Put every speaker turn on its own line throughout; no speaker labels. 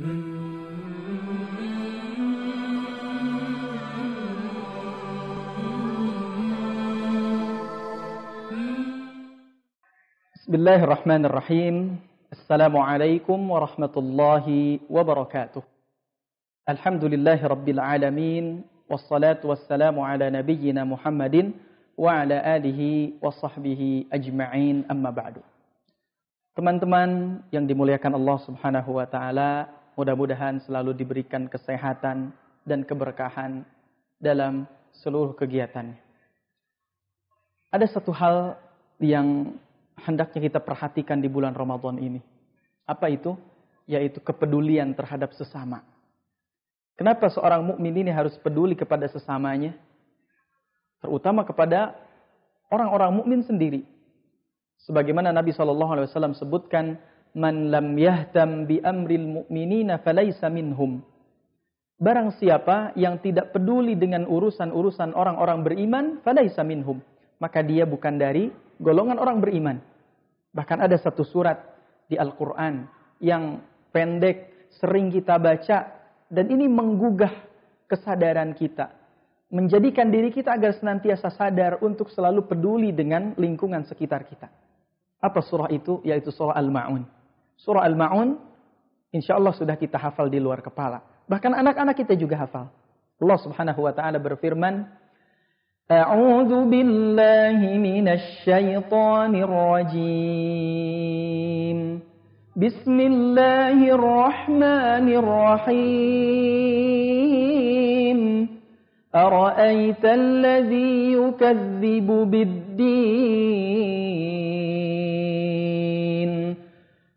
بسم
الله الرحمن الرحيم السلام عليكم ورحمة الله وبركاته الحمد لله رب العالمين والصلاة والسلام على نبينا محمد وعلى آله وصحبه أجمعين أما بعد Teman-teman yang dimuliakan Allah Subhanahu wa taala, Mudah-mudahan selalu diberikan kesehatan dan keberkahan dalam seluruh kegiatannya. Ada satu hal yang hendaknya kita perhatikan di bulan Ramadan ini. Apa itu? Yaitu kepedulian terhadap sesama. Kenapa seorang mukmin ini harus peduli kepada sesamanya? Terutama kepada orang-orang mukmin sendiri. Sebagaimana Nabi Shallallahu Alaihi Wasallam sebutkan, Man lam yahtam bi amril mu'minina falaysa minhum. Barang siapa yang tidak peduli dengan urusan-urusan orang-orang beriman, falaysa minhum. Maka dia bukan dari golongan orang beriman. Bahkan ada satu surat di Al-Quran yang pendek, sering kita baca, dan ini menggugah kesadaran kita. Menjadikan diri kita agar senantiasa sadar untuk selalu peduli dengan lingkungan sekitar kita. Apa surah itu? Yaitu surah Al-Ma'un. Surah Al-Ma'un, insya Allah sudah kita hafal di luar kepala. Bahkan anak-anak kita juga hafal. Allah subhanahu wa ta'ala berfirman, A'udhu billahi minas syaithanir
rajim. Bismillahirrahmanirrahim. أرأيت الذي يكذب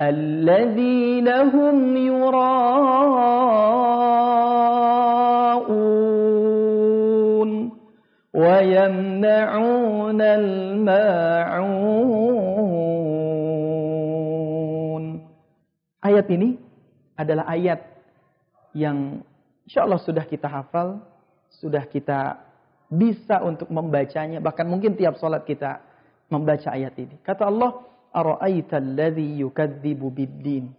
الذين هم يراءون ويمنعون الماعون
Ayat ini adalah ayat yang insya Allah sudah kita hafal, sudah kita bisa untuk membacanya, bahkan mungkin tiap sholat kita membaca ayat ini. Kata Allah, Ara'aita alladhi yukadzibu biddin.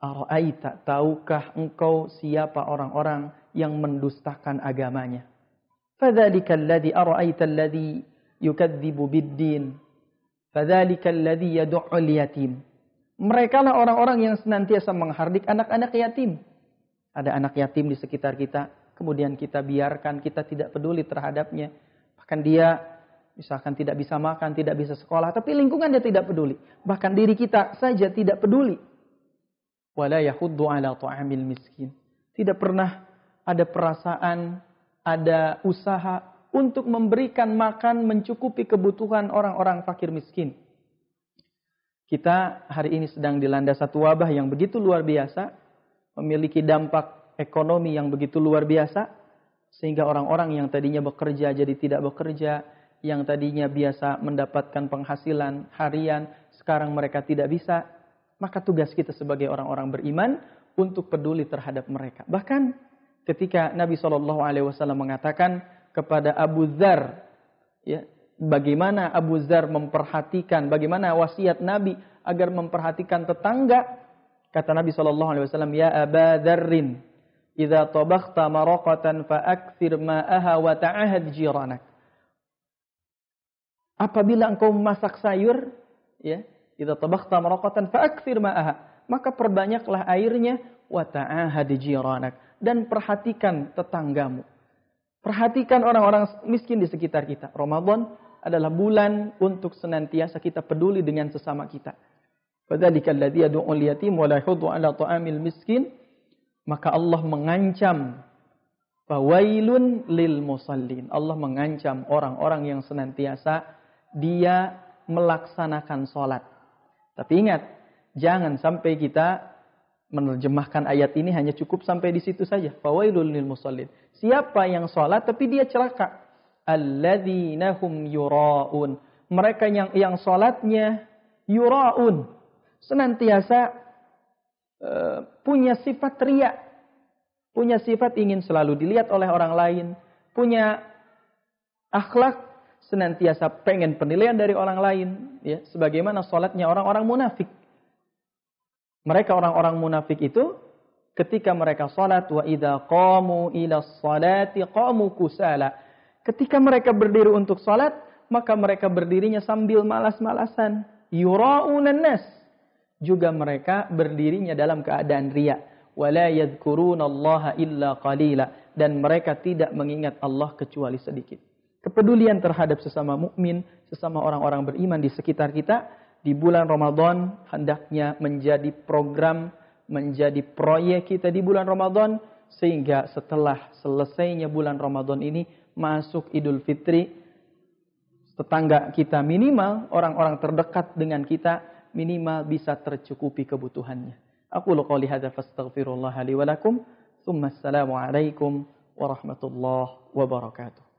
Ara'aita, tahukah engkau siapa orang-orang yang mendustakan agamanya? Fadzalika alladhi ara'aita alladhi yukadzibu biddin. Fadzalika alladhi al yatim. Mereka lah orang-orang yang senantiasa menghardik anak-anak yatim. Ada anak yatim di sekitar kita, kemudian kita biarkan, kita tidak peduli terhadapnya. Bahkan dia Misalkan tidak bisa makan, tidak bisa sekolah, tapi lingkungannya tidak peduli. Bahkan diri kita saja tidak peduli. Wala yahuddu ala ta'amil miskin. Tidak pernah ada perasaan, ada usaha untuk memberikan makan mencukupi kebutuhan orang-orang fakir miskin. Kita hari ini sedang dilanda satu wabah yang begitu luar biasa, memiliki dampak ekonomi yang begitu luar biasa, sehingga orang-orang yang tadinya bekerja jadi tidak bekerja, yang tadinya biasa mendapatkan penghasilan harian, sekarang mereka tidak bisa, maka tugas kita sebagai orang-orang beriman untuk peduli terhadap mereka. Bahkan ketika Nabi Shallallahu Alaihi Wasallam mengatakan kepada Abu Dhar, ya, bagaimana Abu Dhar memperhatikan, bagaimana wasiat Nabi agar memperhatikan tetangga, kata Nabi Shallallahu Alaihi Wasallam, ya Aba Dharin, idza tabakhta maraqatan fa'akthir ma'aha wa ta'ahad jiranak. Apabila engkau memasak sayur, ya, kita tabakhta maraqatan fa'akthir ma'aha, maka perbanyaklah airnya wa jiranak dan perhatikan tetanggamu. Perhatikan orang-orang miskin di sekitar kita. Ramadan adalah bulan untuk senantiasa kita peduli dengan sesama kita. Fadzalika alladzi yad'ul yatim wa ala ta'amil miskin. Maka Allah mengancam Fawailun lil musallin. Allah mengancam orang-orang yang senantiasa dia melaksanakan sholat. Tapi ingat, jangan sampai kita menerjemahkan ayat ini hanya cukup sampai di situ saja. Fawailul lil musallin. Siapa yang sholat tapi dia celaka? Alladzina hum yura'un. Mereka yang yang sholatnya yura'un. Senantiasa uh, punya sifat riak. Punya sifat ingin selalu dilihat oleh orang lain. Punya akhlak senantiasa pengen penilaian dari orang lain, ya, sebagaimana sholatnya orang-orang munafik. Mereka orang-orang munafik itu ketika mereka sholat wa idha qamu ila sholati qamu kusala. Ketika mereka berdiri untuk sholat, maka mereka berdirinya sambil malas-malasan. Yura'unan nas. Juga mereka berdirinya dalam keadaan riya. Wala yadkurunallaha illa qalila. Dan mereka tidak mengingat Allah kecuali sedikit kepedulian terhadap sesama mukmin, sesama orang-orang beriman di sekitar kita di bulan Ramadan hendaknya menjadi program, menjadi proyek kita di bulan Ramadan sehingga setelah selesainya bulan Ramadan ini masuk Idul Fitri tetangga kita minimal orang-orang terdekat dengan kita minimal bisa tercukupi kebutuhannya. Aku qouli hadza fastaghfirullah li wa lakum. Assalamualaikum warahmatullahi wabarakatuh.